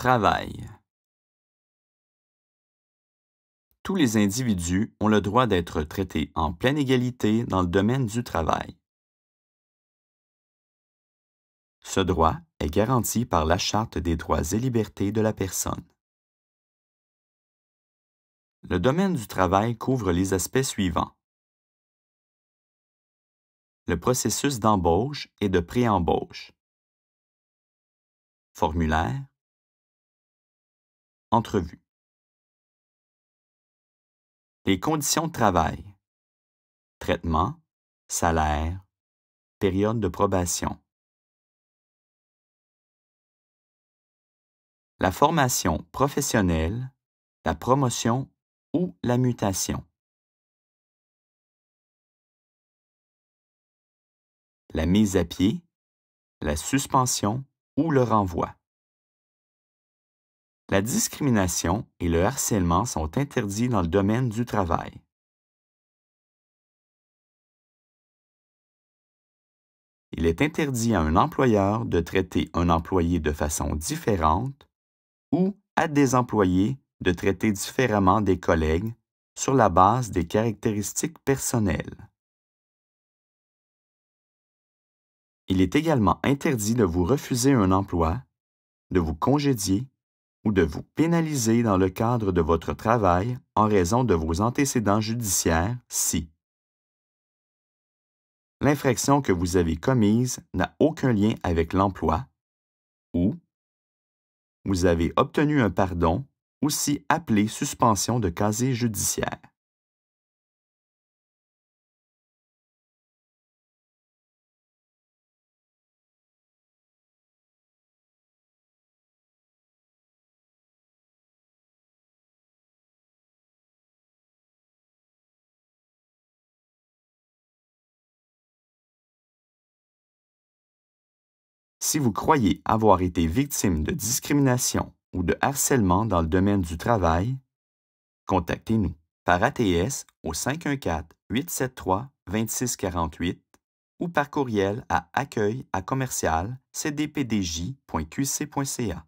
Travail. Tous les individus ont le droit d'être traités en pleine égalité dans le domaine du travail. Ce droit est garanti par la Charte des droits et libertés de la personne. Le domaine du travail couvre les aspects suivants. Le processus d'embauche et de préembauche. Formulaire, entrevue. Les conditions de travail. Traitement, salaire, période de probation. La formation professionnelle, la promotion ou la mutation. La mise à pied, la suspension ou le renvoi la discrimination et le harcèlement sont interdits dans le domaine du travail. Il est interdit à un employeur de traiter un employé de façon différente ou à des employés de traiter différemment des collègues sur la base des caractéristiques personnelles. Il est également interdit de vous refuser un emploi, de vous congédier ou de vous pénaliser dans le cadre de votre travail en raison de vos antécédents judiciaires si l'infraction que vous avez commise n'a aucun lien avec l'emploi ou vous avez obtenu un pardon, aussi appelé suspension de casier judiciaire. Si vous croyez avoir été victime de discrimination ou de harcèlement dans le domaine du travail, contactez-nous par ATS au 514-873-2648 ou par courriel à accueil à commercial cdpdj.qc.ca.